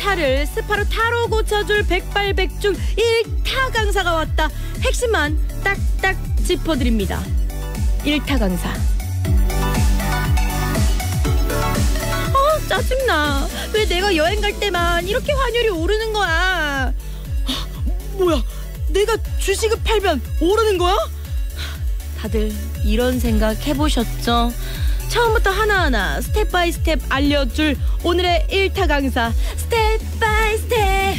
타를 스파로 타로 고쳐줄 백발백중 1타 강사가 왔다. 핵심만 딱딱 짚어드립니다. 1타 강사. 어 짜증나. 왜 내가 여행 갈 때만 이렇게 환율이 오르는 거야? 어, 뭐야? 내가 주식을 팔면 오르는 거야? 다들 이런 생각 해보셨죠? 처음부터 하나하나 스텝 바이 스텝 알려줄 오늘의 일타 강사 스텝 바이 스텝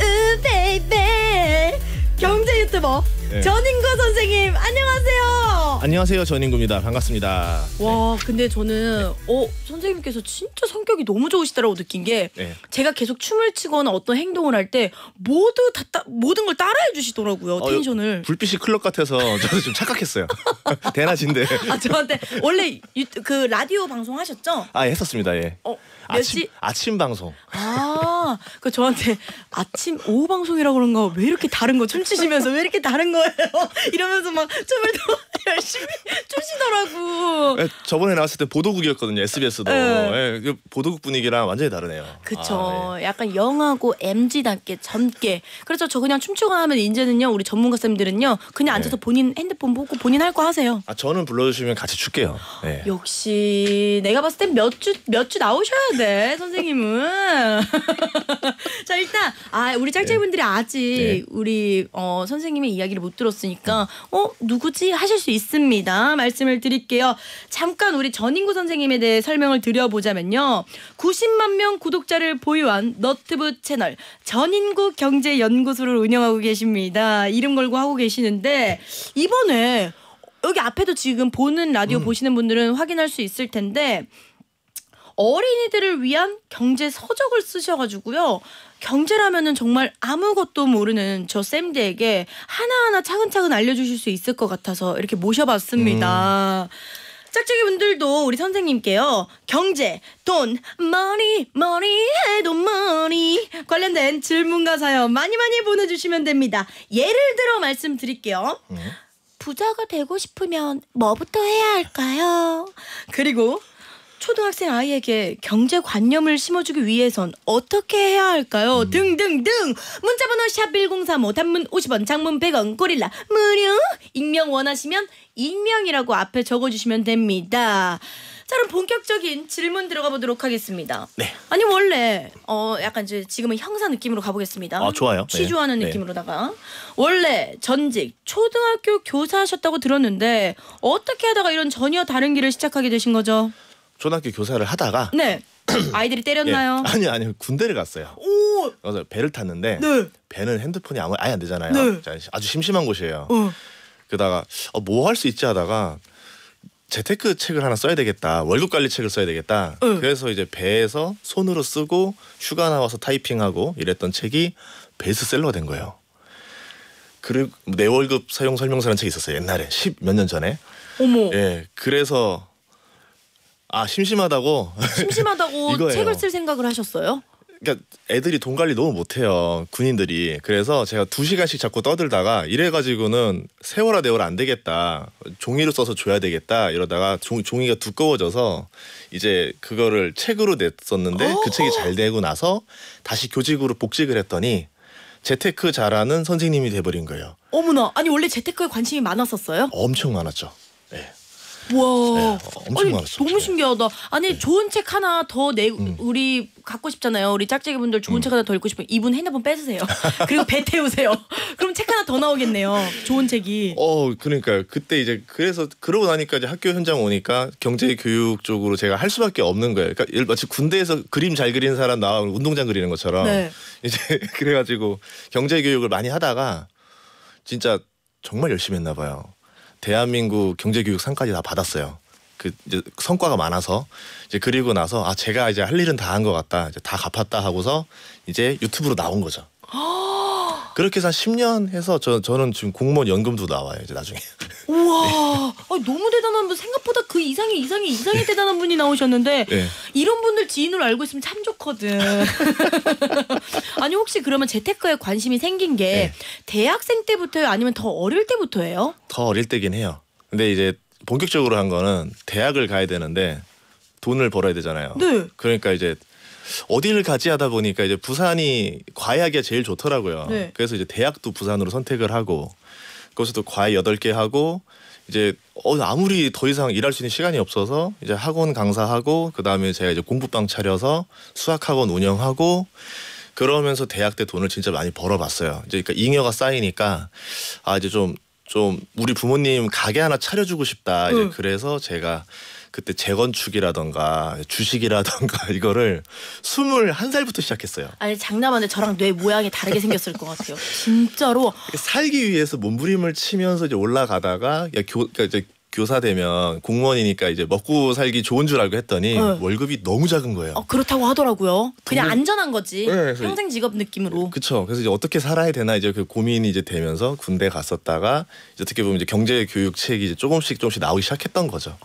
우 음, 베이베 경제 유튜버 예. 전인구 선생님 안녕하세요. 안녕하세요 전인구입니다. 반갑습니다. 와 네. 근데 저는 네. 어 선생님께서 진짜 성격이 너무 좋으시다라고 느낀 게 네. 제가 계속 춤을 추거나 어떤 행동을 할 때 모두 다, 따, 모든 걸 따라해 주시더라고요 어, 텐션을. 불빛이 클럽 같아서 저도 좀 착각했어요. 대낮인데. 아 저한테 원래 유, 그 라디오 방송 하셨죠? 아 예, 했었습니다. 예. 어, 몇 아침, 시? 아침 방송. 아, 그 저한테 아침 오후 방송이라 고 그런가 왜 이렇게 다른 거 춤추시면서 왜 이렇게 다른 거 거예요. 이러면서 막 춤을 더 열심히 쪼시더라고. 네, 예, 저번에 나왔을 때 보도국이었거든요. SBS도 네. 예. 네, 예, 그 보도국 분위기랑 완전히 다르네요. 그쵸. 아, 약간 영하고 MG답게 젊게. 그래서 그렇죠. 저 그냥 춤추고 하면 이제는요 우리 전문가 선생님들은요 그냥 앉아서 본인 핸드폰 보고 본인 할 거 하세요. 아 저는 불러주시면 같이 출게요. 역시 내가 봤을 땐 몇주 몇 주 나오셔야 돼 선생님은. 자 일단 아 우리 짤짤분들이 아직 우리 어, 선생님의 이야기를 못 들었으니까 어 누구지 하실 수 있. 있습니다. 말씀을 드릴게요. 잠깐 우리 전인구 선생님에 대해 설명을 드려보자면요. 90만 명 구독자를 보유한 너트브 채널 전인구 경제연구소를 운영하고 계십니다. 이름 걸고 하고 계시는데 이번에 여기 앞에도 지금 보는 라디오 음. 보시는 분들은 확인할 수 있을 텐데 어린이들을 위한 경제 서적을 쓰셔가지고요. 경제라면은 정말 아무것도 모르는 저 쌤들에게 하나하나 차근차근 알려주실 수 있을 것 같아서 이렇게 모셔봤습니다. 음. 짝짝이 분들도 우리 선생님께요 경제, 돈, 머니, 머니 해도 머니 관련된 질문과 사연 많이 많이 보내주시면 됩니다. 예를 들어 말씀드릴게요. 음. 부자가 되고 싶으면 뭐부터 해야 할까요? 그리고 초등학생 아이에게 경제관념을 심어주기 위해선 어떻게 해야 할까요? 음. 등등등 문자번호 샵 1035 단문 50원 장문 100원 고릴라 무료 익명 원하시면 익명이라고 앞에 적어주시면 됩니다. 자 그럼 본격적인 질문 들어가 보도록 하겠습니다. 네. 아니 원래 어 약간 이제 지금은 형사 느낌으로 가보겠습니다. 아 좋아요. 네. 취조하는 네. 느낌으로다가 원래 전직 초등학교 교사셨다고 들었는데 어떻게 하다가 이런 전혀 다른 길을 시작하게 되신 거죠? 초등학교 교사를 하다가 네. 아이들이 때렸나요? 예. 아니아니 군대를 갔어요. 오. 그래서 배를 탔는데 네. 배는 핸드폰이 아무 아예 안 되잖아요. 네. 아주 심심한 곳이에요. 어. 그러다가 어, 뭐할 수 있지 하다가 재테크 책을 하나 써야 되겠다. 월급 관리 책을 써야 되겠다. 응. 그래서 이제 배에서 손으로 쓰고 휴가 나와서 타이핑하고 이랬던 책이 베스트셀러된 거예요. 그리고 내 월급 사용 설명서라는 책이 있었어요. 옛날에 십몇년 전에. 어머. 예. 그래서 아 심심하다고 심심하다고 책을 쓸 생각을 하셨어요? 그러니까 애들이 돈 관리 너무 못해요 군인들이 그래서 제가 두 시간씩 자꾸 떠들다가 이래가지고는 세월아 내월 안 되겠다 종이로 써서 줘야 되겠다 이러다가 종, 종이가 두꺼워져서 이제 그거를 책으로 냈었는데 어. 그 책이 잘 되고 나서 다시 교직으로 복직을 했더니 재테크 잘하는 선생님이 돼버린 거예요 어머나 아니 원래 재테크에 관심이 많았었어요? 엄청 많았죠 와, 네, 어, 엄청 아니, 많았어 너무 신기하다. 아니 네. 좋은 책 하나 더내 음. 우리 갖고 싶잖아요. 우리 짝짝이 분들 좋은 음. 책 하나 더 읽고 싶으면 이분 핸드폰 빼주세요 그리고 배 태우세요. 그럼 책 하나 더 나오겠네요. 좋은 책이. 어, 그러니까요. 그때 이제 그래서 그러고 나니까 이제 학교 현장 오니까 경제 음. 교육 쪽으로 제가 할 수밖에 없는 거예요. 그러니까 마치 군대에서 그림 잘 그리는 사람 나와 운동장 그리는 것처럼 네. 이제 그래가지고 경제 교육을 많이 하다가 진짜 정말 열심히 했나 봐요. 대한민국 경제교육 상까지 다 받았어요. 그 이제 성과가 많아서 이제 그리고 나서 아 제가 이제 할 일은 다 한 것 같다 이제 다 갚았다 하고서 이제 유튜브로 나온 거죠. 아, 그렇게 해서 한 10년 해서 저, 저는 지금 공무원 연금도 나와요 이제 나중에. 우와, 네. 아, 너무 대단한 분 생각보다 그이상이이상이 이상의 대단한 분이 나오셨는데 네. 이런 분들 지인으로 알고 있으면 참 좋거든. 아니 혹시 그러면 재테크에 관심이 생긴 게 네. 대학생 때부터요, 아니면 더 어릴 때부터예요? 더 어릴 때긴 해요. 근데 이제 본격적으로 한 거는 대학을 가야 되는데 돈을 벌어야 되잖아요. 네. 그러니까 이제 어디를 가지 하다 보니까 이제 부산이 과외하기가 제일 좋더라고요. 네. 그래서 이제 대학도 부산으로 선택을 하고 거기서도 과외 여덟 개 하고 이제 어 아무리 더 이상 일할 수 있는 시간이 없어서 이제 학원 강사하고 그다음에 제가 이제 공부방 차려서 수학 학원 운영하고 그러면서 대학 때 돈을 진짜 많이 벌어봤어요. 이제 그러니까 잉여가 쌓이니까 아 이제 좀좀 좀 우리 부모님 가게 하나 차려주고 싶다. 이제 응. 그래서 제가 그때 재건축이라던가 주식이라던가 이거를 21살부터 시작했어요. 아니 장난아는데 저랑 뇌 모양이 다르게 생겼을 것 같아요. 진짜로 살기 위해서 몸부림을 치면서 이제 올라가다가 야, 교, 그러니까 이제 교사 되면 공무원이니까 이제 먹고 살기 좋은 줄 알고 했더니 네. 월급이 너무 작은 거예요. 어, 그렇다고 하더라고요. 그냥 돈을... 안전한 거지. 네, 평생 직업 느낌으로. 그렇죠. 그래서 이제 어떻게 살아야 되나 이제 그 고민이 이제 되면서 군대 갔었다가 이제 어떻게 보면 이제 경제 교육 책이 이제 조금씩 조금씩 나오기 시작했던 거죠.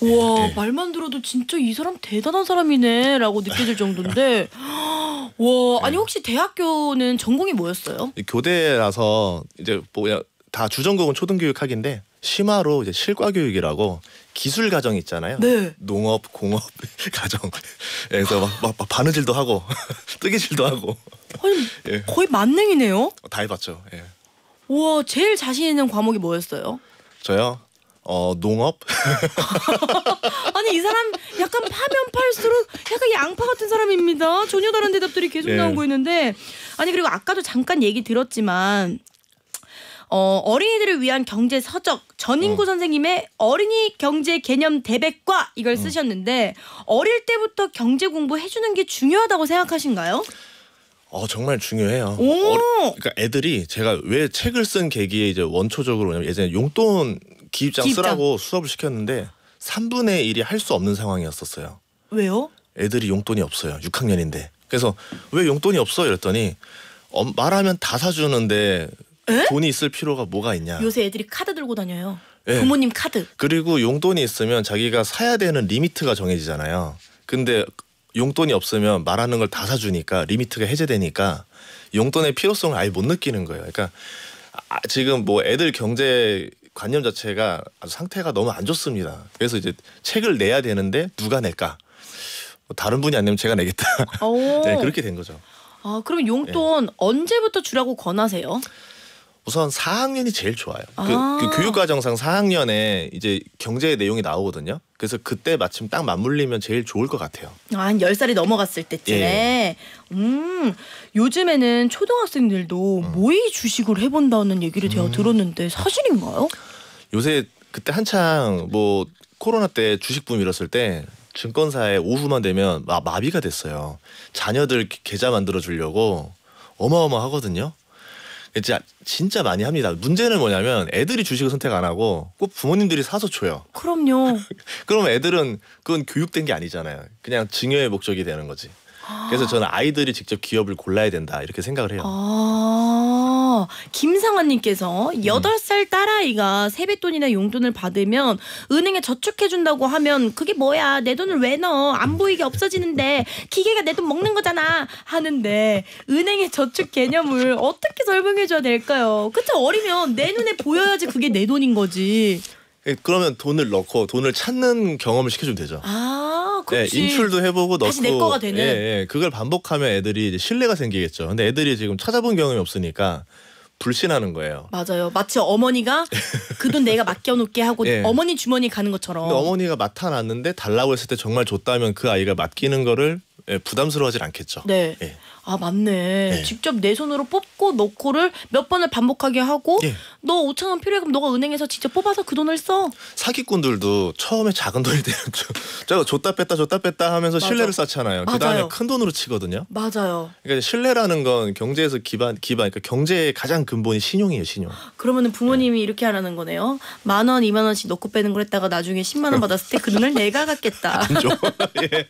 와 네. 예. 말만 들어도 진짜 이 사람 대단한 사람이네라고 느껴질 정도인데 와 예. 아니 혹시 대학교는 전공이 뭐였어요? 교대라서 이제 뭐야 다 주전공은 초등교육학인데 심화로 이제 실과교육이라고 기술 가정 있잖아요. 네. 농업, 공업 가정에서 막, 막, 막 바느질도 하고 뜨개질도 하고. 아니, 예. 거의 만능이네요. 다 해봤죠. 예. 우와 제일 자신 있는 과목이 뭐였어요? 저요. 어 농업? 아니 이 사람 약간 파면 팔수록 약간 양파 같은 사람입니다. 전혀 다른 대답들이 계속 네. 나오고 있는데 아니 그리고 아까도 잠깐 얘기 들었지만 어, 어린이들을 위한 경제 서적 전인구 어. 선생님의 어린이 경제 개념 대백과 이걸 어. 쓰셨는데 어릴 때부터 경제 공부 해주는 게 중요하다고 생각하신가요? 어 정말 중요해요. 오! 어, 그러니까 애들이 제가 왜 책을 쓴 계기에 이제 원초적으로 뭐냐면 예전에 용돈 기입장, 쓰라고 수업을 시켰는데 3분의 1이 할 수 없는 상황이었었어요. 왜요? 애들이 용돈이 없어요. 6학년인데. 그래서 왜 용돈이 없어? 이랬더니 어, 말하면 다 사주는데 에? 돈이 있을 필요가 뭐가 있냐. 요새 애들이 카드 들고 다녀요. 네. 부모님 카드. 그리고 용돈이 있으면 자기가 사야 되는 리미트가 정해지잖아요. 근데 용돈이 없으면 말하는 걸 다 사주니까 리미트가 해제되니까 용돈의 필요성을 아예 못 느끼는 거예요. 그러니까 아, 지금 뭐 애들 경제 관념 자체가 아주 상태가 너무 안 좋습니다. 그래서 이제 책을 내야 되는데 누가 낼까? 뭐 다른 분이 안 내면 제가 내겠다. 네, 그렇게 된 거죠. 아, 그럼 용돈 네. 언제부터 주라고 권하세요? 우선 4학년이 제일 좋아요. 그, 아. 그, 교육과정상 4학년에 이제 경제 의 내용이 나오거든요. 그래서 그때 마침 딱 맞물리면 제일 좋을 것 같아요. 아, 한 10살이 넘어갔을 때쯤에. 예. 음, 요즘에는 초등학생들도 음. 모의 주식을 해본다는 얘기를 제가 음. 들었는데 사실인가요? 요새 그때 한창 뭐 코로나 때 주식 붐 일었을 때 증권사에 오후만 되면 마, 마비가 됐어요. 자녀들 계좌 만들어 주려고 어마어마하거든요. 진짜 진짜 많이 합니다. 문제는 뭐냐면 애들이 주식을 선택 안 하고 꼭 부모님들이 사서 줘요. 그럼요. 그럼 애들은 그건 교육된 게 아니잖아요. 그냥 증여의 목적이 되는 거지. 그래서 저는 아이들이 직접 기업을 골라야 된다 이렇게 생각을 해요. 아 아, 김상환님께서 8살 음. 딸아이가 세뱃돈이나 용돈을 받으면 은행에 저축해준다고 하면 그게 뭐야 내 돈을 왜 넣어 안 보이게 없어지는데 기계가 내 돈 먹는 거잖아 하는데 은행의 저축 개념을 어떻게 설명해줘야 될까요? 그쵸 어리면 내 눈에 보여야지 그게 내 돈인 거지. 예, 그러면 돈을 넣고 돈을 찾는 경험을 시켜주면 되죠. 아, 그렇지. 예, 인출도 해보고 넣고 다시 내 거가 되는. 예, 예, 그걸 반복하면 애들이 이제 신뢰가 생기겠죠. 근데 애들이 지금 찾아본 경험이 없으니까 불신하는 거예요. 맞아요. 마치 어머니가 그 돈 내가 맡겨놓게 하고 예. 어머니 주머니 가는 것처럼. 근데 어머니가 맡아놨는데 달라고 했을 때 정말 줬다면 그 아이가 맡기는 거를 예, 부담스러워하지 않겠죠. 네. 예. 아 맞네. 예. 직접 내 손으로 뽑고 넣고를 몇 번을 반복하게 하고 예. 너 5천 원 필요해 그럼 너가 은행에서 직접 뽑아서 그 돈을 써. 사기꾼들도 처음에 작은 돈이 되면 제가 줬다 뺐다 줬다 뺐다 하면서 맞아. 신뢰를 쌓잖아요. 그 다음에 큰 돈으로 치거든요. 맞아요. 그러니까 신뢰라는 건 경제에서 기반 기반 그러니까 경제의 가장 근본이 신용이에요, 신용. 그러면은 부모님이 예. 이렇게 하라는 거네요. 만 원, 이만 원씩 넣고 빼는 걸 했다가 나중에 1만원 받았을 때 그 돈을 내가 갖겠다. 안 줘. 예.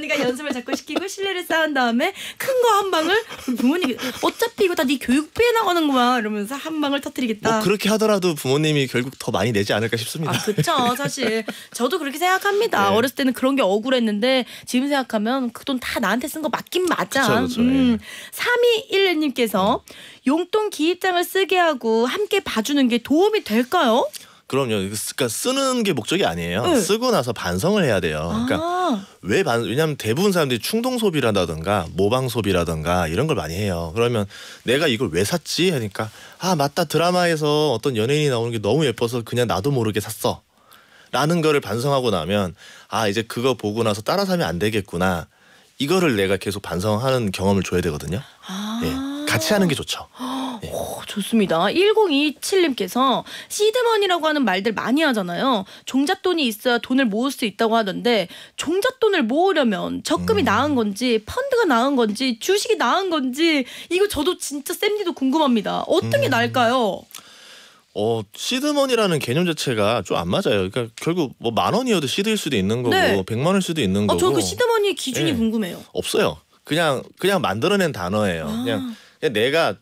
그러니까 연습을 자꾸 시키고 신뢰를 쌓은 다음에 큰 거 한 방을 부모님 이 어차피 이거 다 네 교육비에 나가는 거야 이러면서 한 방을 터뜨리겠다. 뭐 그렇게 하더라도 부모님이 결국 더 많이 내지 않을까 싶습니다. 아, 그렇죠. 사실 저도 그렇게 생각합니다. 네. 어렸을 때는 그런 게 억울했는데 지금 생각하면 그 돈 다 나한테 쓴 거 맞긴 맞아. 그쵸, 그쵸, 음. 3211님께서 용돈 기입장을 쓰게 하고 함께 봐주는 게 도움이 될까요? 그럼요. 그 그러니까 쓰는 게 목적이 아니에요. 응. 네. 쓰고 나서 반성을 해야 돼요. 그러니까 아왜 반? 왜냐하면 대부분 사람들이 충동 소비라든가 모방 소비라든가 이런 걸 많이 해요. 그러면 내가 이걸 왜 샀지? 하니까 아 맞다 드라마에서 어떤 연예인이 나오는 게 너무 예뻐서 그냥 나도 모르게 샀어. 라는 거를 반성하고 나면 아 이제 그거 보고 나서 따라 사면 안 되겠구나. 이거를 내가 계속 반성하는 경험을 줘야 되거든요. 아 예. 같이 하는 게 좋죠. 예. 오, 좋습니다. 1027님께서 시드머니라고 하는 말들 많이 하잖아요. 종잣돈이 있어야 돈을 모을 수 있다고 하던데 종잣돈을 모으려면 적금이 음. 나은 건지 펀드가 나은 건지 주식이 나은 건지 이거 저도 진짜 샘디도 궁금합니다. 어떤 음. 게 나을까요? 어 시드머니라는 개념 자체가 좀 안 맞아요. 그러니까 결국 뭐 만 원이어도 시드일 수도 있는 거고 네. 100만 원일 수도 있는 어, 그 거고. 아, 저그 시드머니 의 기준이 네. 궁금해요. 없어요. 그냥 그냥 만들어낸 단어예요. 아. 그냥 예, 내가 돈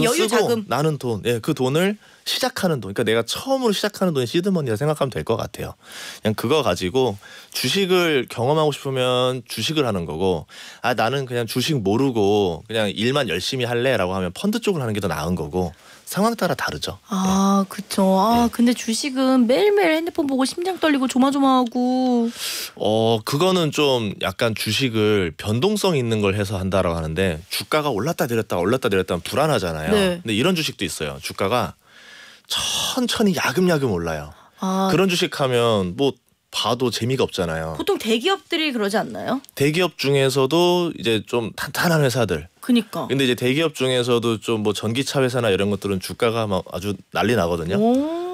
그러니까 여유 쓰고 자금. 나는 돈, 예, 그 돈을 시작하는 돈, 그러니까 내가 처음으로 시작하는 돈이 시드머니라 생각하면 될 것 같아요. 그냥 그거 가지고 주식을 경험하고 싶으면 주식을 하는 거고, 아 나는 그냥 주식 모르고 그냥 일만 열심히 할래라고 하면 펀드 쪽을 하는 게 더 나은 거고. 상황 따라 다르죠. 아, 네. 그쵸. 아, 네. 근데 주식은 매일매일 핸드폰 보고 심장 떨리고 조마조마하고. 어, 그거는 좀 약간 주식을 변동성 있는 걸 해서 한다라고 하는데 주가가 올랐다 내렸다 올랐다 내렸다 하면 불안하잖아요. 네. 근데 이런 주식도 있어요. 주가가 천천히 야금야금 올라요. 아. 그런 주식하면 뭐 봐도 재미가 없잖아요. 보통 대기업들이 그러지 않나요? 대기업 중에서도 이제 좀 탄탄한 회사들. 그니까. 근데 이제 대기업 중에서도 좀 뭐 전기차 회사나 이런 것들은 주가가 막 아주 난리 나거든요.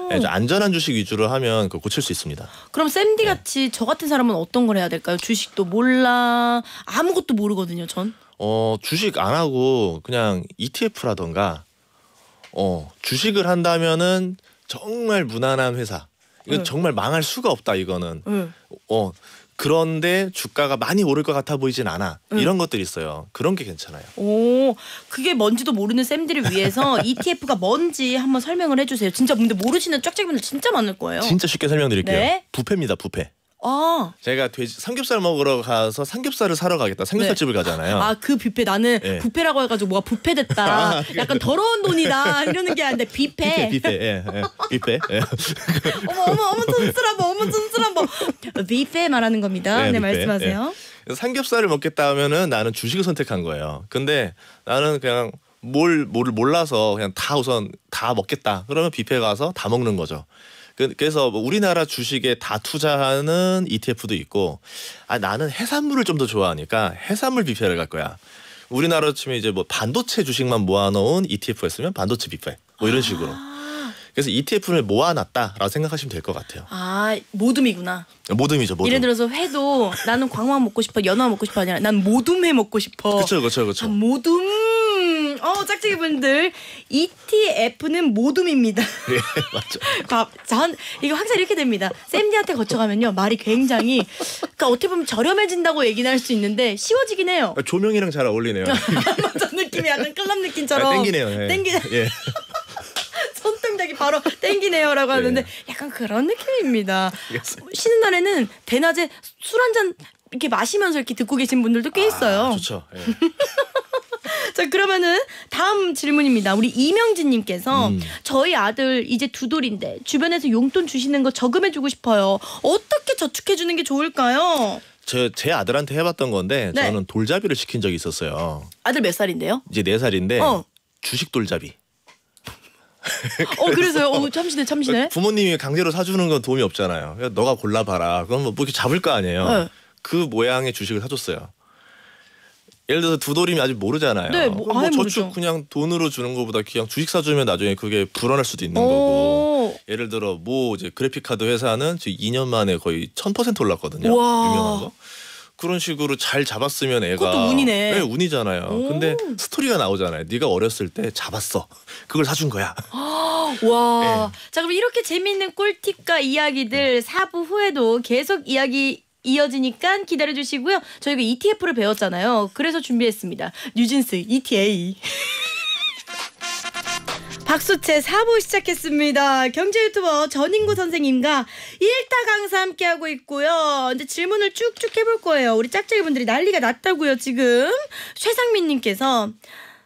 네, 안전한 주식 위주로 하면 그 고칠 수 있습니다. 그럼 샌디 네. 같이 네. 저 같은 사람은 어떤 걸 해야 될까요? 주식도 몰라 아무것도 모르거든요. 전. 어 주식 안 하고 그냥 ETF라던가 어, 주식을 한다면은 정말 무난한 회사. 이건 네. 정말 망할 수가 없다 이거는. 네. 어. 그런데 주가가 많이 오를 것 같아 보이진 않아. 응. 네. 이런 것들이 있어요. 그런 게 괜찮아요. 오, 그게 뭔지도 모르는 쌤들을 위해서 ETF가 뭔지 한번 설명을 해주세요. 진짜 근데 모르시는 쫙쫙분들 진짜 많을 거예요. 진짜 쉽게 설명드릴게요. 네? 부패입니다, 부패. 아. 제가 돼지 삼겹살 먹으러 가서 삼겹살을 사러 가겠다. 삼겹살 네. 집을 가잖아요. 아 그 뷔페 나는 네. 뷔페라고 해가지고 뭐가 뷔페됐다. 아, 예. 약간 더러운 돈이다 이러는 게 아닌데 뷔페. 뷔페 뷔페 예, 예. 뷔페. 예. 어머 어머 어머 촌스러워 어머 촌스러워 뷔페 말하는 겁니다. 네, 네 뷔페. 말씀하세요. 예. 삼겹살을 먹겠다 하면은 나는 주식을 선택한 거예요. 근데 나는 그냥 뭘, 뭘 몰라서 그냥 다 우선 다 먹겠다. 그러면 뷔페 가서 다 먹는 거죠. 그, 그래서 뭐 우리나라 주식에 다 투자하는 ETF도 있고 아 나는 해산물을 좀 더 좋아하니까 해산물 뷔페를 갈 거야. 우리나라 로 치면 이제 뭐 반도체 주식만 모아놓은 ETF였으면 반도체 뷔페 뭐 이런 식으로. 아 그래서 ETF를 모아놨다라고 생각하시면 될 것 같아요. 아 모둠이구나. 모둠이죠. 모둠. 예를 들어서 회도 나는 광어 먹고 싶어, 연어 먹고 싶어 아니라 난 모둠 회 먹고 싶어. 그렇죠, 그렇죠, 그렇죠. 모둠 어 짝짝이 분들 ETF는 모둠입니다. 예, 맞죠. 전 이거 항상 이렇게 됩니다. 쌤디한테 거쳐가면요 말이 굉장히 그러니까 어떻게 보면 저렴해진다고 얘기는 할 수 있는데 쉬워지긴 해요. 아, 조명이랑 잘 어울리네요. 맞아 느낌이 약간 클럽 느낌처럼. 아, 땡기네요. 예. 땡기 예. 손등작이 바로 땡기네요라고 예. 하는데 예. 약간 그런 느낌입니다. 알겠습니 쉬는 날에는 대낮에 술 한 잔 이렇게 마시면서 이렇게 듣고 계신 분들도 꽤 아, 있어요. 아, 좋죠. 예. 자 그러면은 다음 질문입니다. 우리 이명진님께서 음. 저희 아들 이제 두 돌인데 주변에서 용돈 주시는 거 저금해주고 싶어요. 어떻게 저축해주는 게 좋을까요? 제, 제 아들한테 해봤던 건데 네. 저는 돌잡이를 시킨 적이 있었어요. 아들 몇 살인데요? 이제 네 살인데 어. 주식 돌잡이. 어 그래서요. 어, 참신해 참신해. 그 부모님이 강제로 사주는 건 도움이 없잖아요. 너가 골라봐라. 그럼 뭐 이렇게 잡을 거 아니에요. 네. 그 모양의 주식을 사줬어요. 예를 들어서 두돌이면 아직 모르잖아요. 네, 뭐, 뭐 아예 저축 모르죠. 그냥 돈으로 주는 것보다 그냥 주식 사주면 나중에 그게 불안할 수도 있는 거고. 예를 들어 뭐 이제 그래픽 카드 회사는 지금 2년 만에 거의 1000% 올랐거든요. 우와. 유명한 거. 그런 식으로 잘 잡았으면 애가 그것도 운이네. 네, 운이잖아요. 오. 근데 스토리가 나오잖아요. 네가 어렸을 때 잡았어. 그걸 사준 거야. 와. 네. 자 그럼 이렇게 재밌는 꿀팁과 이야기들 네. 사부 후에도 계속 이야기 이어지니까 기다려주시고요. 저희가 ETF를 배웠잖아요. 그래서 준비했습니다. 뉴진스 ETA. 박수채 4부 시작했습니다. 경제 유튜버 전인구 선생님과 1타 강사 함께하고 있고요. 이제 질문을 쭉쭉 해볼 거예요. 우리 짝짝이분들이 난리가 났다고요, 지금. 최상민 님께서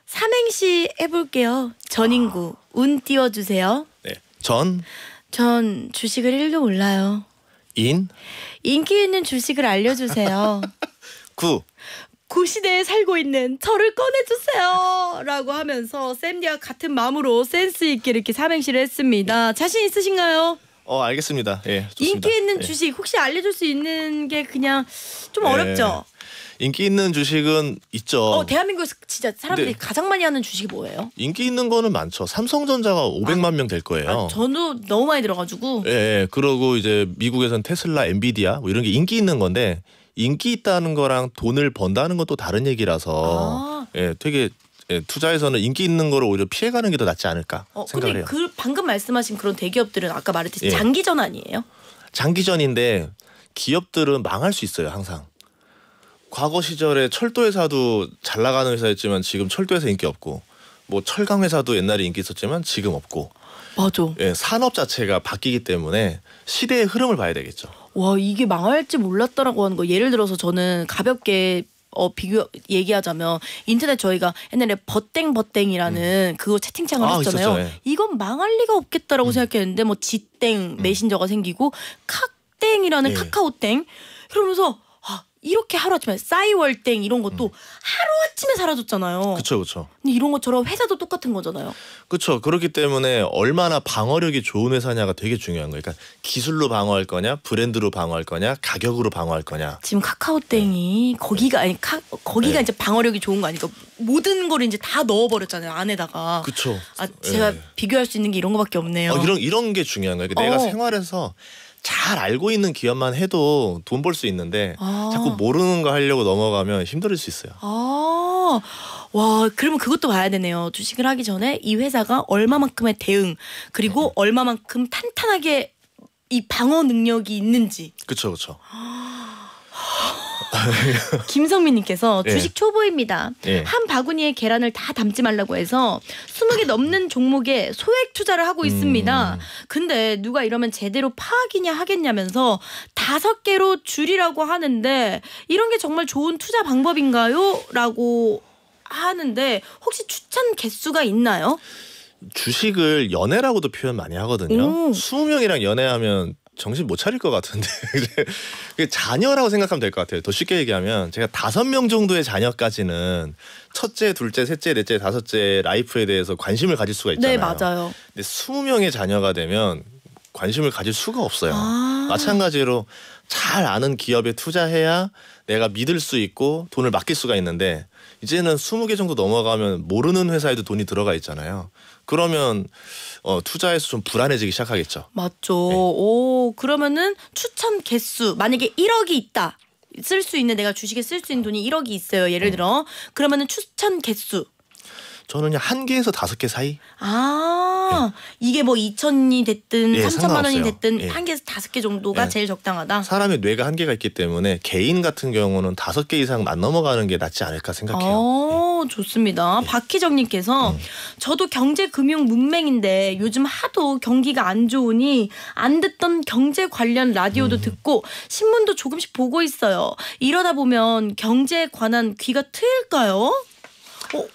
삼행시 해볼게요. 전인구, 아... 운 띄워주세요. 네, 전. 전 주식을 1도 몰라요. 인. 인기 있는 주식을 알려주세요. 구. 구시대에 살고 있는 저를 꺼내주세요 라고 하면서 쌤디와 같은 마음으로 센스 있게 이렇게 삼행시를 했습니다 자신 있으신가요? 어 알겠습니다 예 좋습니다. 인기 있는 예. 주식 혹시 알려줄 수 있는 게 그냥 좀 어렵죠? 예. 인기 있는 주식은 있죠. 어, 대한민국에서 진짜 사람들이 네. 가장 많이 하는 주식이 뭐예요? 인기 있는 거는 많죠. 삼성전자가 500만 아, 명될 거예요. 아, 저도 너무 많이 들어가지고. 예, 예. 그러고 이제 미국에선 테슬라, 엔비디아 뭐 이런 게 인기 있는 건데 인기 있다는 거랑 돈을 번다는 건 또 다른 얘기라서 아. 예, 되게 예, 투자에서는 인기 있는 거를 오히려 피해가는 게 더 낫지 않을까 어, 생각을 근데 해요. 그 방금 말씀하신 그런 대기업들은 아까 말했듯이 예. 장기전 아니에요? 장기전인데 기업들은 망할 수 있어요 항상. 과거 시절에 철도 회사도 잘 나가는 회사였지만 지금 철도 회사 인기 없고 뭐 철강 회사도 옛날에 인기 있었지만 지금 없고 맞아. 예, 산업 자체가 바뀌기 때문에 시대의 흐름을 봐야 되겠죠. 와 이게 망할지 몰랐다라고 하는 거 예를 들어서 저는 가볍게 어 비교 얘기하자면 인터넷 저희가 옛날에 버땡 버땡이라는 음. 그거 채팅창을 아, 했잖아요. 있었죠, 예. 이건 망할 리가 없겠다라고 음. 생각했는데 뭐 지땡 음. 메신저가 음. 생기고 칵땡이라는 예. 카카오땡 그러면서 이렇게 하루아침에 싸이월땡 이런 것도 음. 하루아침에 사라졌잖아요. 그렇죠. 그렇죠. 이런 것처럼 회사도 똑같은 거잖아요. 그렇죠. 그렇기 때문에 얼마나 방어력이 좋은 회사냐가 되게 중요한 거예요. 그러니까 기술로 방어할 거냐, 브랜드로 방어할 거냐, 가격으로 방어할 거냐. 지금 카카오땡이 네. 거기가 아니 카, 거기가 네. 이제 방어력이 좋은 거 아니까 모든 걸 이제 다 넣어 버렸잖아요. 안에다가. 그렇죠. 아, 제가 네. 비교할 수 있는 게 이런 거밖에 없네요. 어, 이런 이런 게 중요한 거예요. 그러니까 어. 내가 생활에서 잘 알고 있는 기업만 해도 돈 벌 수 있는데 아. 자꾸 모르는 거 하려고 넘어가면 힘들 수 있어요. 아. 와, 그러면 그것도 봐야 되네요. 주식을 하기 전에 이 회사가 얼마만큼의 대응 그리고 음. 얼마만큼 탄탄하게 이 방어 능력이 있는지. 그렇죠, 그렇죠. 김성민님께서 예. 주식 초보입니다. 예. 한 바구니에 계란을 다 담지 말라고 해서 20개 넘는 종목에 소액 투자를 하고 있습니다. 음. 근데 누가 이러면 제대로 파악이냐 하겠냐면서 다섯 개로 줄이라고 하는데 이런 게 정말 좋은 투자 방법인가요? 라고 하는데 혹시 추천 개수가 있나요? 주식을 연애라고도 표현 많이 하거든요. 오. 20명이랑 연애하면 정신 못 차릴 것 같은데 자녀라고 생각하면 될 것 같아요. 더 쉽게 얘기하면 제가 다섯 명 정도의 자녀까지는 첫째, 둘째, 셋째, 넷째, 다섯째 라이프에 대해서 관심을 가질 수가 네, 있잖아요. 네, 맞아요. 근데 스무 명의 자녀가 되면 관심을 가질 수가 없어요. 아 마찬가지로 잘 아는 기업에 투자해야 내가 믿을 수 있고 돈을 맡길 수가 있는데 이제는 스무 개 정도 넘어가면 모르는 회사에도 돈이 들어가 있잖아요. 그러면 어, 투자에서 좀 불안해지기 시작하겠죠. 맞죠. 네. 오 그러면은 추천 개수 만약에 1억이 있다. 쓸 수 있는 내가 주식에 쓸 수 있는 돈이 1억이 있어요. 예를 네. 들어 그러면은 추천 개수 저는 한 개에서 다섯 개 사이. 아 네. 이게 뭐이천이 됐든 예, 삼천만 원이 됐든 예. 한 개에서 다섯 개 정도가 예. 제일 적당하다. 사람의 뇌가 한 개가 있기 때문에 개인 같은 경우는 다섯 개 이상 만 넘어가는 게 낫지 않을까 생각해요. 어, 예. 좋습니다. 예. 박희정님께서 음. 저도 경제 금융 문맹인데 요즘 하도 경기가 안 좋으니 안 듣던 경제 관련 라디오도 음. 듣고 신문도 조금씩 보고 있어요. 이러다 보면 경제에 관한 귀가 트일까요? 어?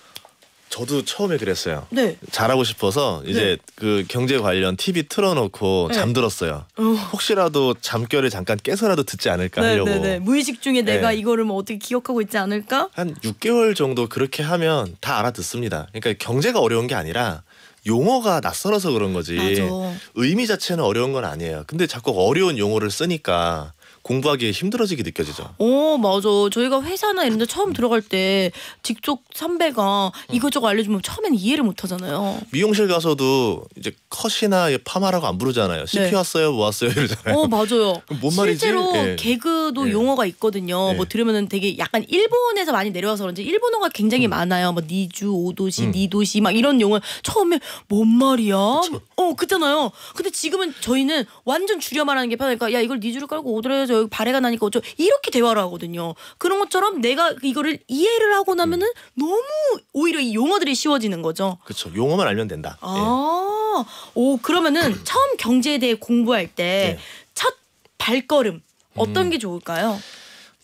저도 처음에 그랬어요. 네. 잘하고 싶어서 이제 네. 그 경제 관련 TV 틀어놓고 네. 잠들었어요. 어. 혹시라도 잠결에 잠깐 깨서라도 듣지 않을까 네, 하려고. 네네. 네. 무의식 중에 네. 내가 이거를 뭐 어떻게 기억하고 있지 않을까? 한 6개월 정도 그렇게 하면 다 알아듣습니다. 그러니까 경제가 어려운 게 아니라 용어가 낯설어서 그런 거지. 맞아. 의미 자체는 어려운 건 아니에요. 근데 자꾸 어려운 용어를 쓰니까 공부하기에 힘들어지게 느껴지죠. 오 어, 맞아. 저희가 회사나 이런 데 처음 들어갈 때 직속 선배가 어. 이것저것 알려주면 처음엔 이해를 못하잖아요. 미용실 가서도 이제 컷이나 파마라고 안 부르잖아요. 네. 씹히 왔어요, 뭐 왔어요 이러잖아요. 어 맞아요. 뭔 말이지? 실제로 네. 개그도 네. 용어가 있거든요. 예. 뭐 들으면은 되게 약간 일본에서 많이 내려와서 그런지 일본어가 굉장히 음. 많아요. 뭐 니주, 오도시, 음. 니도시 막 이런 용어 처음에 뭔 말이야? 그쵸. 어 그잖아요. 근데 지금은 저희는 완전 줄여 말하는 게 편하니까 야 이걸 니주로 깔고 오도로 해야죠. 저 발해가 나니까 어쩌 이렇게 대화를 하거든요. 그런 것처럼 내가 이거를 이해를 하고 나면은 음. 너무 오히려 이 용어들이 쉬워지는 거죠. 그렇죠. 용어만 알면 된다. 아, 예. 오 그러면은 처음 경제에 대해 공부할 때첫 네. 발걸음 어떤 음. 게 좋을까요?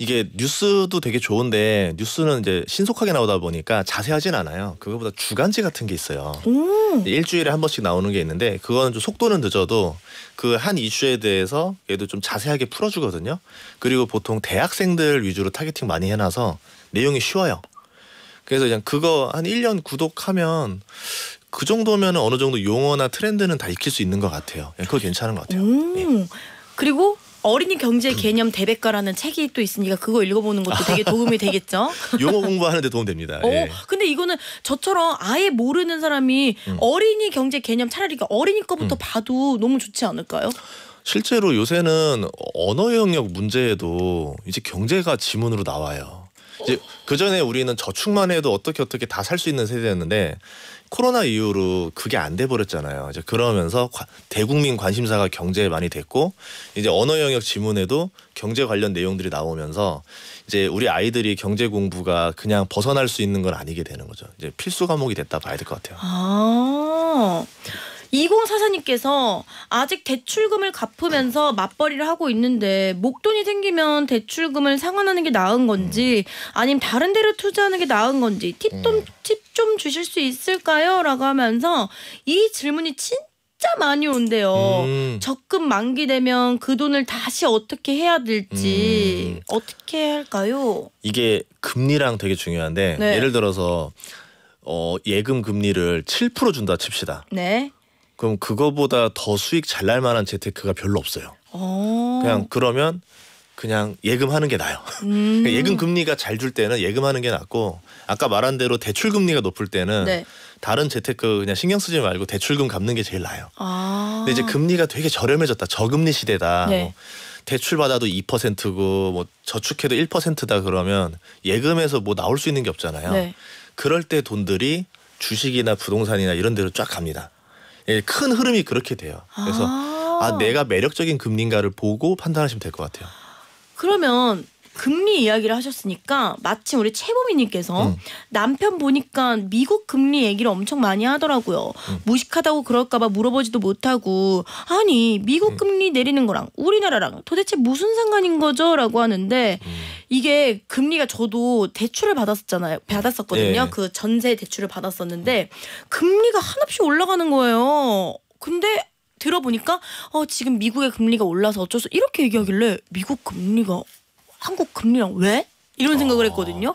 이게 뉴스도 되게 좋은데 뉴스는 이제 신속하게 나오다 보니까 자세하진 않아요. 그거보다 주간지 같은 게 있어요. 일주일에 한 번씩 나오는 게 있는데 그거는 좀 속도는 늦어도 그 한 이슈에 대해서 얘도 좀 자세하게 풀어주거든요. 그리고 보통 대학생들 위주로 타겟팅 많이 해놔서 내용이 쉬워요. 그래서 그냥 그거 한 1년 구독하면 그 정도면 어느 정도 용어나 트렌드는 다 익힐 수 있는 것 같아요. 예, 그거 괜찮은 것 같아요. 음. 네. 그리고 어린이 경제 개념 대백과라는 책이 또 있으니까 그거 읽어보는 것도 되게 도움이 되겠죠. 용어 공부하는데 도움됩니다. 어, 예. 근데 이거는 저처럼 아예 모르는 사람이 음. 어린이 경제 개념 차라리 어린이 거부터 음. 봐도 너무 좋지 않을까요? 실제로 요새는 언어 영역 문제에도 이제 경제가 지문으로 나와요. 이제 그 전에 우리는 저축만 해도 어떻게 어떻게 다 살 수 있는 세대였는데 코로나 이후로 그게 안 돼 버렸잖아요. 이제 그러면서 과, 대국민 관심사가 경제에 많이 됐고 이제 언어 영역 지문에도 경제 관련 내용들이 나오면서 이제 우리 아이들이 경제 공부가 그냥 벗어날 수 있는 건 아니게 되는 거죠. 이제 필수 과목이 됐다 봐야 될 것 같아요. 아. 2044님께서 아직 대출금을 갚으면서 맞벌이를 하고 있는데 목돈이 생기면 대출금을 상환하는 게 나은 건지 음. 아니면 다른 데로 투자하는 게 나은 건지 팁좀 팁 음. 좀 주실 수 있을까요? 라고 하면서 이 질문이 진 진짜 많이 온대요. 음. 적금 만기되면 그 돈을 다시 어떻게 해야 될지 음. 어떻게 할까요? 이게 금리랑 되게 중요한데 네. 예를 들어서 어, 예금 금리를 7% 준다 칩시다. 네. 그럼 그거보다 더 수익 잘 날 만한 재테크가 별로 없어요. 오. 어. 그냥 그러면 그냥 예금하는 게 나아요. 그러니까 음. 예금 금리가 잘 줄 때는 예금하는 게 낫고 아까 말한 대로 대출 금리가 높을 때는 네. 다른 재테크 그냥 신경 쓰지 말고 대출금 갚는 게 제일 나아요. 아. 근데 이제 금리가 되게 저렴해졌다. 저금리 시대다. 네. 뭐 대출 받아도 2%고 뭐 저축해도 1%다 그러면 예금에서 뭐 나올 수 있는 게 없잖아요. 네. 그럴 때 돈들이 주식이나 부동산이나 이런 데로 쫙 갑니다. 예, 큰 흐름이 그렇게 돼요. 그래서 아. 아, 내가 매력적인 금리인가를 보고 판단하시면 될 것 같아요. 그러면 금리 이야기를 하셨으니까 마침 우리 최보미님께서 음. 남편 보니까 미국 금리 얘기를 엄청 많이 하더라고요. 음. 무식하다고 그럴까봐 물어보지도 못하고 아니 미국 음. 금리 내리는 거랑 우리나라랑 도대체 무슨 상관인 거죠?라고 하는데 음. 이게 금리가 저도 대출을 받았었잖아요. 받았었거든요. 네. 그 전세 대출을 받았었는데 금리가 한없이 올라가는 거예요. 근데 들어보니까 어, 지금 미국의 금리가 올라서 어쩔 수 이렇게 얘기하길래 미국 금리가 한국 금리랑 왜? 이런 생각을 아, 했거든요.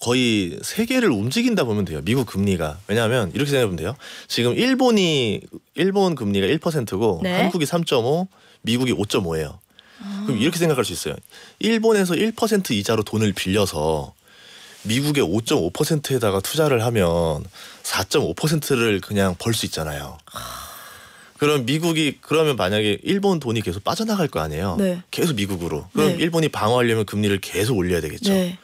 거의 세계를 움직인다 보면 돼요. 미국 금리가. 왜냐하면 이렇게 생각해 보면 돼요. 지금 일본이 일본 금리가 1%고 네. 한국이 3.5, 미국이 5.5예요. 아. 그럼 이렇게 생각할 수 있어요. 일본에서 1% 이자로 돈을 빌려서 미국의 5.5%에다가 투자를 하면 4.5%를 그냥 벌 수 있잖아요. 아. 그럼 미국이 그러면 만약에 일본 돈이 계속 빠져나갈 거 아니에요. 네. 계속 미국으로. 그럼 네. 일본이 방어하려면 금리를 계속 올려야 되겠죠. 네.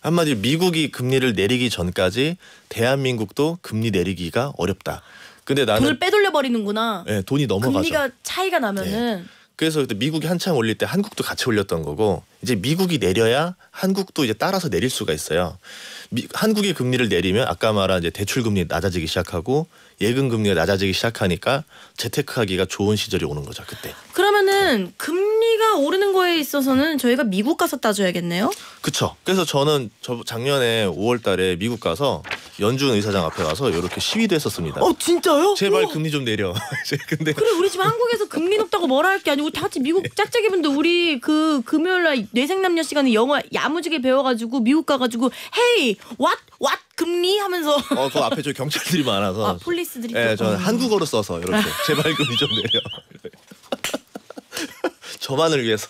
한마디로 미국이 금리를 내리기 전까지 대한민국도 금리 내리기가 어렵다. 근데 나는 돈을 빼돌려 버리는구나. 네, 돈이 넘어가죠. 금리가 차이가 나면은 네. 그래서 그때 미국이 한창 올릴 때 한국도 같이 올렸던 거고 이제 미국이 내려야 한국도 이제 따라서 내릴 수가 있어요. 미, 한국이 금리를 내리면 아까 말한 이제 대출 금리 낮아지기 시작하고 예금 금리가 낮아지기 시작하니까 재테크하기가 좋은 시절이 오는 거죠 그때. 그러면은 금 금리가 오르는 거에 있어서는 저희가 미국 가서 따져야겠네요. 그쵸. 그래서 저는 저 작년에 5월달에 미국 가서 연준 의사장 앞에 가서 이렇게 시위도 했었습니다. 어 진짜요? 제발 우와. 금리 좀 내려. 근데 그래 우리 지금 한국에서 금리 높다고 뭐라 할 게 아니고 다 같이 미국 짝짝이 분들 우리 그 금요일날 뇌생남녀 시간에 영어 야무지게 배워가지고 미국 가가지고 헤이 왓왓 금리 하면서 어그 앞에 저 경찰들이 많아서 아 폴리스들이 예, 저는 한국어로 써서 이렇게 제발 금리 좀 내려. 저만을 위해서.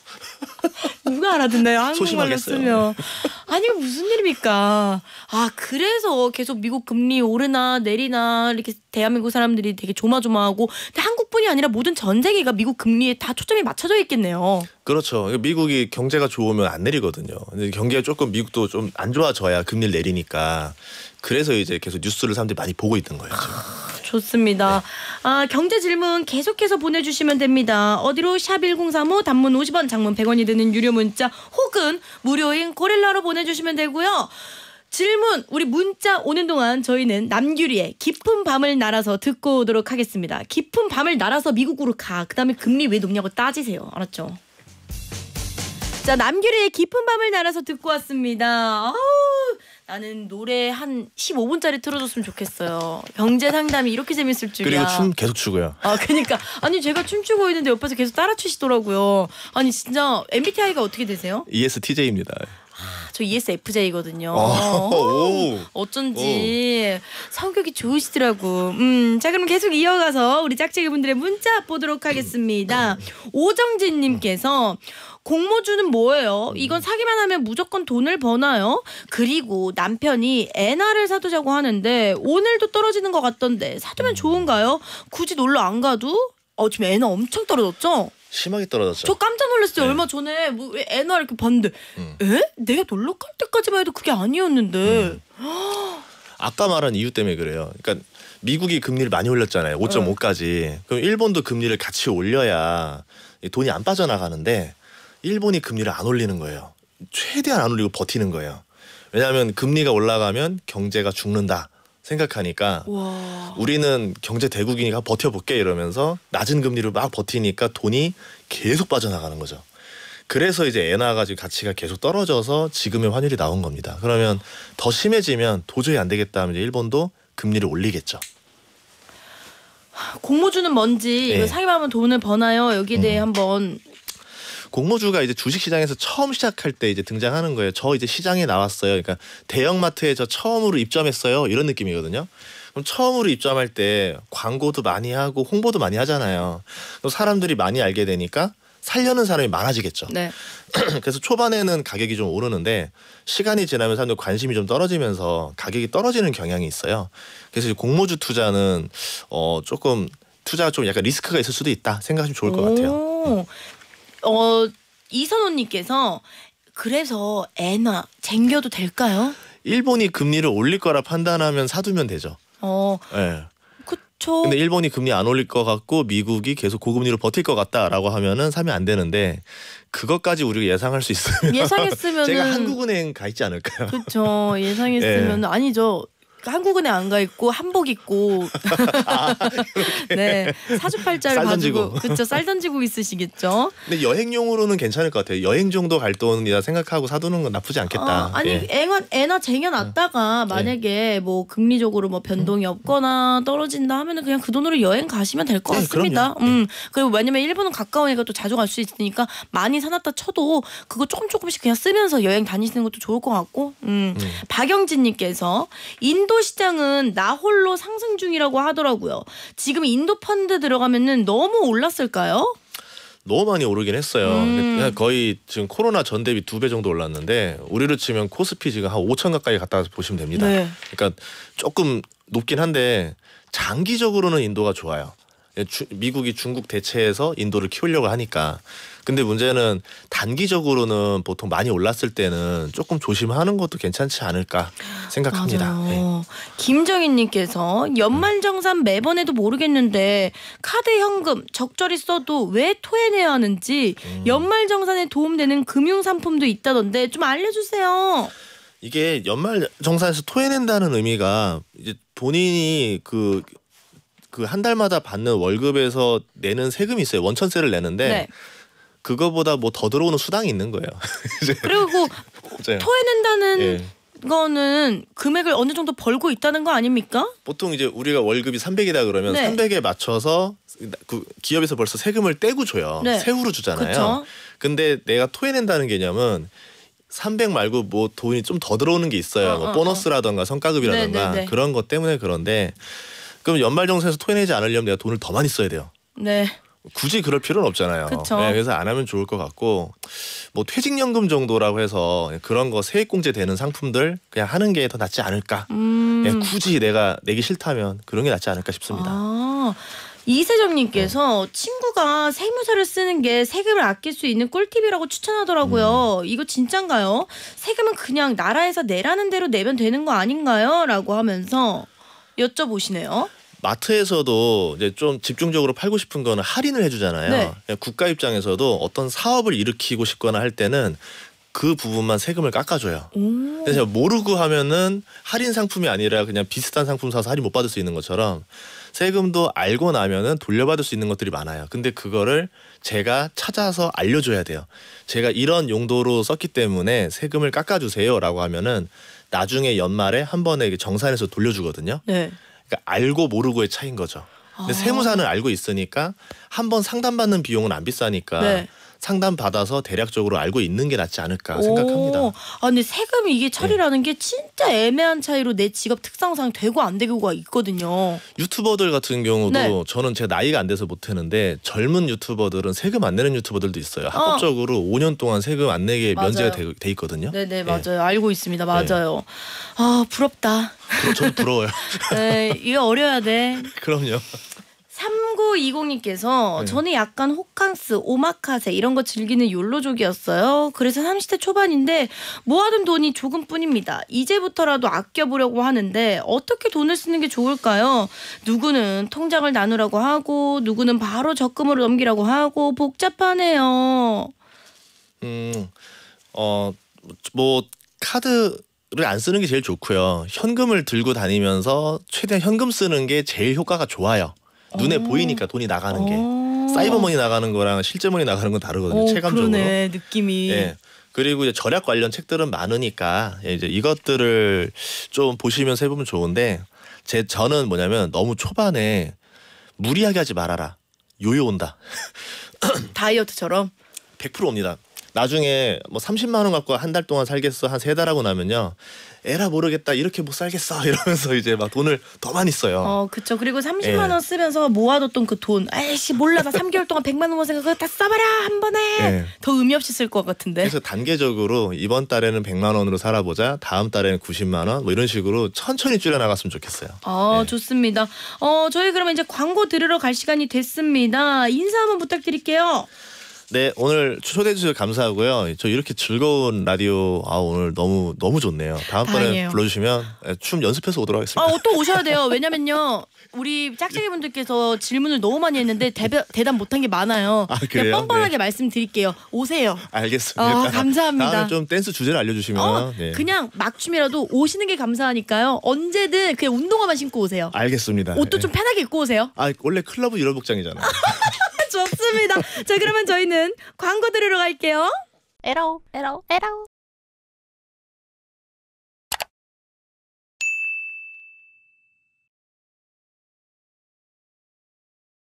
누가 알아듣나요? 한국말로 쓰면. 아니 무슨 일입니까? 아 그래서 계속 미국 금리 오르나 내리나 이렇게 대한민국 사람들이 되게 조마조마하고 근데 한국뿐이 아니라 모든 전 세계가 미국 금리에 다 초점이 맞춰져 있겠네요. 그렇죠. 그러니까 미국이 경제가 좋으면 안 내리거든요. 근데 경기가 조금 미국도 좀 안 좋아져야 금리를 내리니까 그래서 이제 계속 뉴스를 사람들이 많이 보고 있는 거예요. 지금. 좋습니다. 아, 경제 질문 계속해서 보내주시면 됩니다. 어디로 샵 1035 단문 50원 장문 100원이 드는 유료 문자 혹은 무료인 고릴라로 보내주시면 되고요. 질문 우리 문자 오는 동안 저희는 남규리의 깊은 밤을 날아서 듣고 오도록 하겠습니다. 깊은 밤을 날아서 미국으로 가. 그 다음에 금리 왜 높냐고 따지세요. 알았죠? 자, 남규리의 깊은 밤을 날아서 듣고 왔습니다. 아우, 나는 노래 한 15분짜리 틀어줬으면 좋겠어요. 경제 상담이 이렇게 재밌을 줄이야. 그리고 춤 계속 추고요. 아, 그니까. 아니, 제가 춤추고 있는데 옆에서 계속 따라 추시더라고요. 아니, 진짜 MBTI가 어떻게 되세요? ESTJ입니다. 아, 저 ESFJ거든요. 오, 어쩐지 오. 성격이 좋으시더라고. 음, 자 그럼 계속 이어가서 우리 짝짝이 분들의 문자 보도록 하겠습니다. 오정진님께서 공모주는 뭐예요? 음. 이건 사기만 하면 무조건 돈을 버나요? 그리고 남편이 엔화를 사두자고 하는데 오늘도 떨어지는 것 같던데 사두면 음. 좋은가요? 굳이 놀러 안 가도? 어 지금 엔화 엄청 떨어졌죠? 심하게 떨어졌죠. 저 깜짝 놀랐어요. 네. 얼마 전에 뭐 엔화 이렇게 봤는데, 음. 에? 내가 놀러 갈 때까지만 해도 그게 아니었는데. 음. 아까 말한 이유 때문에 그래요. 그러니까 미국이 금리를 많이 올렸잖아요. 5.5까지. 네. 그럼 일본도 금리를 같이 올려야 돈이 안 빠져나가는데 일본이 금리를 안 올리는 거예요. 최대한 안 올리고 버티는 거예요. 왜냐하면 금리가 올라가면 경제가 죽는다 생각하니까 와. 우리는 경제 대국이니까 버텨볼게 이러면서 낮은 금리를 막 버티니까 돈이 계속 빠져나가는 거죠. 그래서 이제 엔화가 지금 가치가 계속 떨어져서 지금의 환율이 나온 겁니다. 그러면 더 심해지면 도저히 안 되겠다 하면 일본도 금리를 올리겠죠. 공모주는 뭔지 네. 이거 사기하면 돈을 버나요? 여기에 대해 음. 한번 공모주가 이제 주식시장에서 처음 시작할 때 이제 등장하는 거예요. 저 이제 시장에 나왔어요. 그러니까 대형마트에 저 처음으로 입점했어요. 이런 느낌이거든요. 그럼 처음으로 입점할 때 광고도 많이 하고 홍보도 많이 하잖아요. 그 사람들이 많이 알게 되니까 살려는 사람이 많아지겠죠. 네. 그래서 초반에는 가격이 좀 오르는데 시간이 지나면 사람들 관심이 좀 떨어지면서 가격이 떨어지는 경향이 있어요. 그래서 공모주 투자는 어 조금 투자가 좀 약간 리스크가 있을 수도 있다 생각하시면 좋을 것 같아요. 어, 이선호님께서 그래서 애나 쟁겨도 될까요? 일본이 금리를 올릴 거라 판단하면 사두면 되죠. 어. 네. 그쵸. 근데 일본이 금리 안 올릴 것 같고 미국이 계속 고금리로 버틸 것 같다라고 하면은 사면 안 되는데 그것까지 우리가 예상할 수 있어요. 예상했으면 제가 한국은행 가 있지 않을까요? 그렇죠. 예상했으면 네. 예. 아니죠. 그러니까 한국은행 안가 있고 한복 입고 아, 네 사주팔자를 가지고 그쵸쌀 던지고 있으시겠죠. 근데 여행용으로는 괜찮을 것 같아요. 여행 정도 갈 돈이라 생각하고 사두는 건 나쁘지 않겠다. 아, 니 예. 애나, 애나 쟁여놨다가 응. 어. 예. 만약에 예. 뭐 금리적으로 뭐 변동이 없거나 떨어진다 하면은 그냥 그 돈으로 여행 가시면 될것 네, 같습니다. 네, 음 그리고 왜냐면 일본은 가까우니까 또 자주 갈 수 있으니까 많이 사놨다 쳐도 그거 조금 조금씩 그냥 쓰면서 여행 다니시는 것도 좋을 것 같고. 음 응. 음. 박영진님께서 인 인도 시장은 나홀로 상승 중이라고 하더라고요. 지금 인도 펀드 들어가면은 너무 올랐을까요? 너무 많이 오르긴 했어요. 음. 그러니까 거의 지금 코로나 전 대비 두 배 정도 올랐는데 우리로 치면 코스피 지금 한 5천 가까이 갔다 보시면 됩니다. 네. 그러니까 조금 높긴 한데 장기적으로는 인도가 좋아요. 예, 미국이 중국 대체해서 인도를 키우려고 하니까 근데 문제는 단기적으로는 보통 많이 올랐을 때는 조금 조심하는 것도 괜찮지 않을까 생각합니다. 네. 김정인님께서 음. 연말정산 매번 해도 모르겠는데 카드 현금 적절히 써도 왜 토해내야 하는지 음. 연말정산에 도움되는 금융상품도 있다던데 좀 알려주세요. 이게 연말 정산에서 토해낸다는 의미가 이제 본인이 그 그 한 달마다 받는 월급에서 내는 세금이 있어요. 원천세를 내는데 네. 그거보다 뭐 더 들어오는 수당이 있는 거예요. 그리고 토해낸다는 예. 거는 금액을 어느 정도 벌고 있다는 거 아닙니까? 보통 이제 우리가 월급이 300이다 그러면 네. 300에 맞춰서 그 기업에서 벌써 세금을 떼고 줘요. 네. 세후로 주잖아요. 그쵸? 근데 내가 토해낸다는 개념은 300 말고 뭐 돈이 좀 더 들어오는 게 있어요. 뭐 어, 뭐 어, 보너스라던가 성과급이라던가 네, 네, 네, 그런 것 때문에 그런데 그럼 연말정산에서 토해내지 않으려면 내가 돈을 더 많이 써야 돼요. 네. 굳이 그럴 필요는 없잖아요. 네, 그래서 안 하면 좋을 것 같고 뭐 퇴직연금 정도라고 해서 그런 거 세액공제 되는 상품들 그냥 하는 게 더 낫지 않을까. 음. 네, 굳이 내가 내기 싫다면 그런 게 낫지 않을까 싶습니다. 아. 이세정님께서 네. 친구가 세무서를 쓰는 게 세금을 아낄 수 있는 꿀팁이라고 추천하더라고요. 음. 이거 진짠가요? 세금은 그냥 나라에서 내라는 대로 내면 되는 거 아닌가요? 라고 하면서 여쭤보시네요. 마트에서도 이제 좀 집중적으로 팔고 싶은 거는 할인을 해주잖아요. 네. 그러니까 국가 입장에서도 어떤 사업을 일으키고 싶거나 할 때는 그 부분만 세금을 깎아줘요. 그래서 모르고 하면은 할인 상품이 아니라 그냥 비슷한 상품 사서 할인 못 받을 수 있는 것처럼 세금도 알고 나면은 돌려받을 수 있는 것들이 많아요. 근데 그거를 제가 찾아서 알려줘야 돼요. 제가 이런 용도로 썼기 때문에 세금을 깎아주세요라고 하면은 나중에 연말에 한 번에 정산해서 돌려주거든요. 네. 그러니까 알고 모르고의 차이인 거죠. 근데 아. 세무사는 알고 있으니까 한 번 상담받는 비용은 안 비싸니까 네. 상담 받아서 대략적으로 알고 있는 게 낫지 않을까 생각합니다. 오, 아, 근데 세금 이게 처리라는 네. 게 진짜 애매한 차이로 내 직업 특성상 되고 안 되고가 있거든요. 유튜버들 같은 경우도 네. 저는 제 나이가 안 돼서 못 했는데 젊은 유튜버들은 세금 안 내는 유튜버들도 있어요. 어. 합법적으로 아. 5년 동안 세금 안 내게 맞아요. 면제가 돼, 돼, 있거든요. 네네 네, 예. 맞아요. 알고 있습니다. 네. 맞아요. 아 부럽다. 저도 부러워요. 네, 이거 어려야 돼. 그럼요. 8920님께서 네. 저는 약간 호캉스, 오마카세 이런 거 즐기는 욜로족이었어요. 그래서 30대 초반인데 모아둔 돈이 조금뿐입니다. 이제부터라도 아껴보려고 하는데 어떻게 돈을 쓰는 게 좋을까요? 누구는 통장을 나누라고 하고 누구는 바로 적금으로 넘기라고 하고 복잡하네요. 음, 어, 뭐 카드 를안 쓰는 게 제일 좋고요. 현금을 들고 다니면서 최대한 현금 쓰는 게 제일 효과가 좋아요. 눈에 오. 보이니까 돈이 나가는 게 사이버머니 나가는 거랑 실제 머니 나가는 건 다르거든요. 오, 체감적으로. 그러네 느낌이. 예. 그리고 이제 절약 관련 책들은 많으니까 예, 이제 이것들을 좀 보시면서 해보면 좋은데 제 저는 뭐냐면 너무 초반에 무리하게 하지 말아라. 요요 온다. 다이어트처럼. 100% 옵니다. 나중에 뭐 30만 원 갖고 한 달 동안 살겠어 한 세 달 하고 나면요 에라 모르겠다 이렇게 못 살겠어 이러면서 이제 막 돈을 더 많이 써요. 어 그쵸. 그리고 30만 예. 원 쓰면서 모아뒀던 그 돈, 아이씨 몰라 나 3개월 동안 100만 원 모아서 그거 다 써봐라 한 번에 예. 더 의미 없이 쓸 것 같은데. 그래서 단계적으로 이번 달에는 100만 원으로 살아보자, 다음 달에는 90만 원 뭐 이런 식으로 천천히 줄여 나갔으면 좋겠어요. 어 예. 좋습니다. 어 저희 그러면 이제 광고 들으러 갈 시간이 됐습니다. 인사 한번 부탁드릴게요. 네, 오늘 초대해 주셔서 감사하고요. 저 이렇게 즐거운 라디오 아 오늘 너무 너무 좋네요. 다음번에 불러 주시면 네, 춤 연습해서 오도록 하겠습니다. 아, 또 오셔야 돼요. 왜냐면요. 우리 짝짝이 분들께서 질문을 너무 많이 했는데 대답, 대답 못한 게 많아요. 아, 그래요? 뻔뻔하게 네. 말씀드릴게요. 오세요. 알겠습니다. 아, 감사합니다. 좀 댄스 주제를 알려주시면 어, 네. 그냥 막춤이라도 오시는 게 감사하니까요. 언제든 그냥 운동화만 신고 오세요. 알겠습니다. 옷도 네. 좀 편하게 입고 오세요. 아 원래 클럽은 이런 복장이잖아요. 좋습니다. 자, 그러면 저희는 광고 들으러 갈게요. 에러, 에러, 에러.